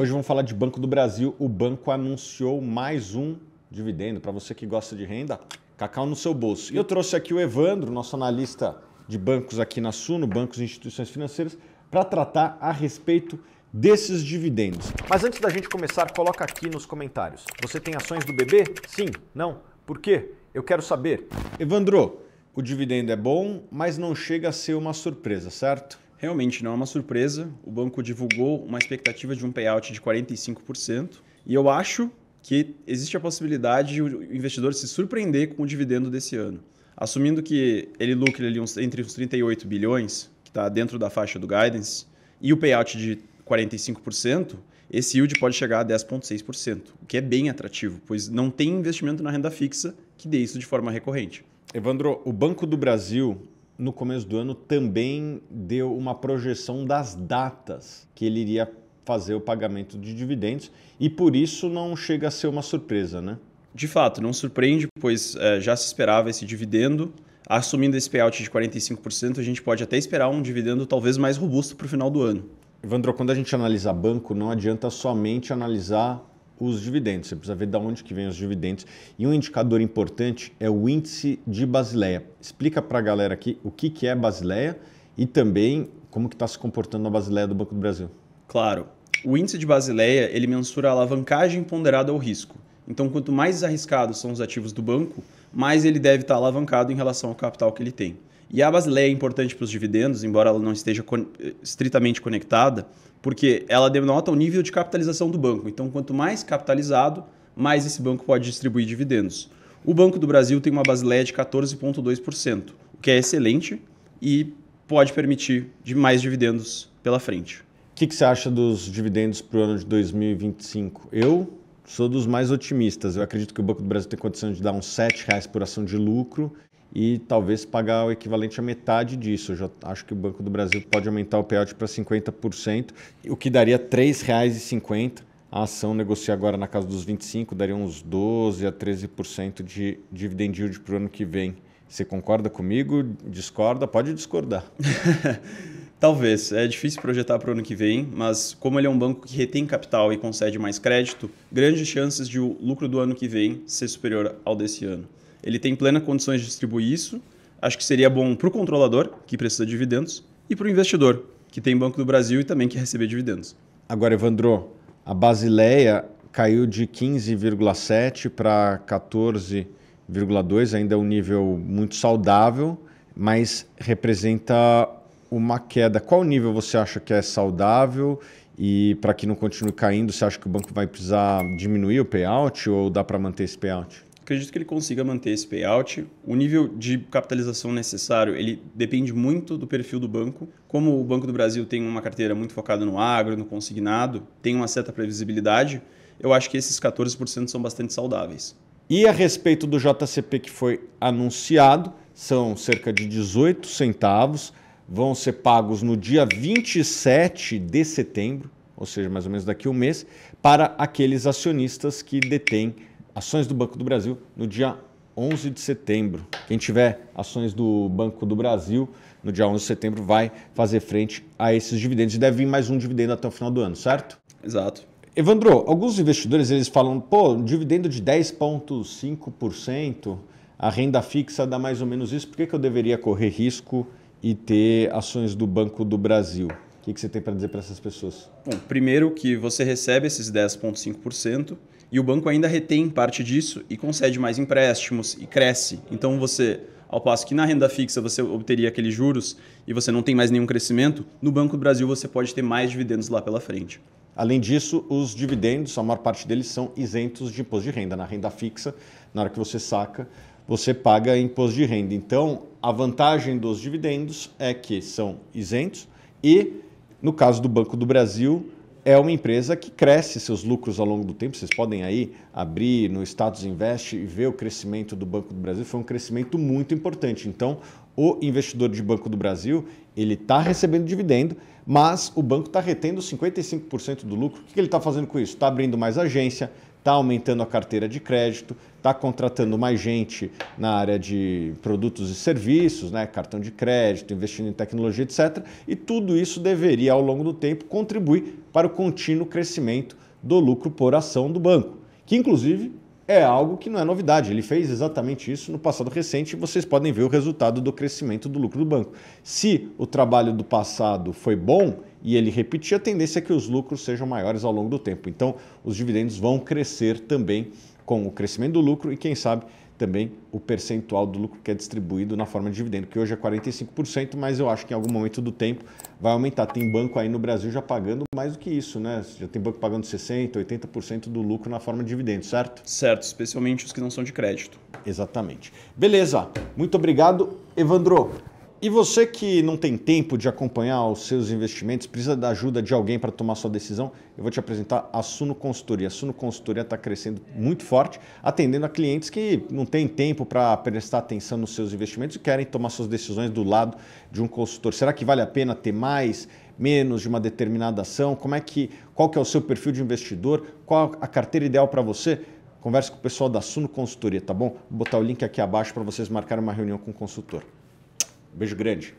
Hoje vamos falar de Banco do Brasil. O banco anunciou mais um dividendo. Para você que gosta de renda, cacau no seu bolso. E eu trouxe aqui o Evandro, nosso analista de bancos aqui na Suno, bancos e instituições financeiras, para tratar a respeito desses dividendos. Mas antes da gente começar, coloca aqui nos comentários. Você tem ações do BB? Sim? Não? Por quê? Eu quero saber. Evandro, o dividendo é bom, mas não chega a ser uma surpresa, certo? Realmente não é uma surpresa. O banco divulgou uma expectativa de um payout de 45%. E eu acho que existe a possibilidade de o investidor se surpreender com o dividendo desse ano. Assumindo que ele lucre ali uns, entre uns 38 bilhões, que está dentro da faixa do guidance, e o payout de 45%, esse yield pode chegar a 10,6%, o que é bem atrativo, pois não tem investimento na renda fixa que dê isso de forma recorrente. Evandro, o Banco do Brasil no começo do ano também deu uma projeção das datas que ele iria fazer o pagamento de dividendos e por isso não chega a ser uma surpresa, né? De fato, não surpreende, pois é, já se esperava esse dividendo. Assumindo esse payout de 45%, a gente pode até esperar um dividendo talvez mais robusto para o final do ano. Evandro, quando a gente analisa banco, não adianta somente analisar os dividendos. Você precisa ver de onde que vem os dividendos. E um indicador importante é o índice de Basileia. Explica para a galera aqui o que, que é Basileia e também como que está se comportando a Basileia do Banco do Brasil. Claro. O índice de Basileia ele mensura a alavancagem ponderada ao risco. Então, quanto mais arriscados são os ativos do banco, mais ele deve estar tá alavancado em relação ao capital que ele tem. E a Basileia é importante para os dividendos, embora ela não esteja estritamente conectada, porque ela denota o nível de capitalização do banco. Então, quanto mais capitalizado, mais esse banco pode distribuir dividendos. O Banco do Brasil tem uma Basileia de 14,2%, o que é excelente e pode permitir mais dividendos pela frente. O que, que você acha dos dividendos para o ano de 2025? Eu sou dos mais otimistas. Eu acredito que o Banco do Brasil tem condição de dar uns R$ reais por ação de lucro e talvez pagar o equivalente a metade disso. Eu já acho que o Banco do Brasil pode aumentar o payout para 50%, o que daria R$ 3,50. A ação negocia agora na casa dos 25, daria uns 12 a 13% de dividend yield para o ano que vem. Você concorda comigo? Discorda? Pode discordar. Talvez. É difícil projetar para o ano que vem, mas como ele é um banco que retém capital e concede mais crédito, grandes chances de o lucro do ano que vem ser superior ao desse ano ele tem plena condições de distribuir isso. Acho que seria bom para o controlador, que precisa de dividendos, e para o investidor, que tem Banco do Brasil e também quer receber dividendos. Agora, Evandro, a Basileia caiu de 15,7 para 14,2, ainda é um nível muito saudável, mas representa uma queda. Qual nível você acha que é saudável? E para que não continue caindo, você acha que o banco vai precisar diminuir o payout ou dá para manter esse payout? acredito que ele consiga manter esse payout. O nível de capitalização necessário, ele depende muito do perfil do banco. Como o Banco do Brasil tem uma carteira muito focada no agro, no consignado, tem uma certa previsibilidade, eu acho que esses 14% são bastante saudáveis. E a respeito do JCP que foi anunciado, são cerca de 18 centavos, vão ser pagos no dia 27 de setembro, ou seja, mais ou menos daqui a um mês, para aqueles acionistas que detêm ações do Banco do Brasil no dia 11 de setembro. Quem tiver ações do Banco do Brasil no dia 11 de setembro vai fazer frente a esses dividendos. E deve vir mais um dividendo até o final do ano, certo? Exato. Evandro, alguns investidores eles falam, pô, um dividendo de 10,5%, a renda fixa dá mais ou menos isso, por que, que eu deveria correr risco e ter ações do Banco do Brasil? que, você tem para dizer para essas pessoas? Bom, primeiro que você recebe esses 10,5% e o banco ainda retém parte disso e concede mais empréstimos e cresce. Então você, ao passo que na renda fixa você obteria aqueles juros e você não tem mais nenhum crescimento, no Banco do Brasil você pode ter mais dividendos lá pela frente. Além disso, os dividendos, a maior parte deles são isentos de imposto de renda. Na renda fixa, na hora que você saca, você paga imposto de renda. Então, a vantagem dos dividendos é que são isentos e no caso do Banco do Brasil, é uma empresa que cresce seus lucros ao longo do tempo. Vocês podem aí abrir no Status Invest e ver o crescimento do Banco do Brasil. Foi um crescimento muito importante. Então, o investidor de Banco do Brasil ele está recebendo dividendo, mas o banco está retendo 55% do lucro. O que ele está fazendo com isso? Está abrindo mais agência, está aumentando a carteira de crédito, está contratando mais gente na área de produtos e serviços, né? cartão de crédito, investindo em tecnologia, etc. E tudo isso deveria, ao longo do tempo, contribuir para o contínuo crescimento do lucro por ação do banco, que inclusive é algo que não é novidade. Ele fez exatamente isso no passado recente e vocês podem ver o resultado do crescimento do lucro do banco. Se o trabalho do passado foi bom, e ele repetir, a tendência é que os lucros sejam maiores ao longo do tempo. Então, os dividendos vão crescer também com o crescimento do lucro e, quem sabe, também o percentual do lucro que é distribuído na forma de dividendo, que hoje é 45%, mas eu acho que em algum momento do tempo vai aumentar. Tem banco aí no Brasil já pagando mais do que isso, né? Já tem banco pagando 60%, 80% do lucro na forma de dividendo, certo? Certo, especialmente os que não são de crédito. Exatamente. Beleza, muito obrigado, Evandro. E você que não tem tempo de acompanhar os seus investimentos, precisa da ajuda de alguém para tomar sua decisão, eu vou te apresentar a Suno Consultoria. A Suno Consultoria está crescendo muito forte, atendendo a clientes que não têm tempo para prestar atenção nos seus investimentos e querem tomar suas decisões do lado de um consultor. Será que vale a pena ter mais, menos de uma determinada ação? Como é que, qual que é o seu perfil de investidor? Qual a carteira ideal para você? Converse com o pessoal da Suno Consultoria, tá bom? Vou botar o link aqui abaixo para vocês marcarem uma reunião com o consultor. Beijo grande.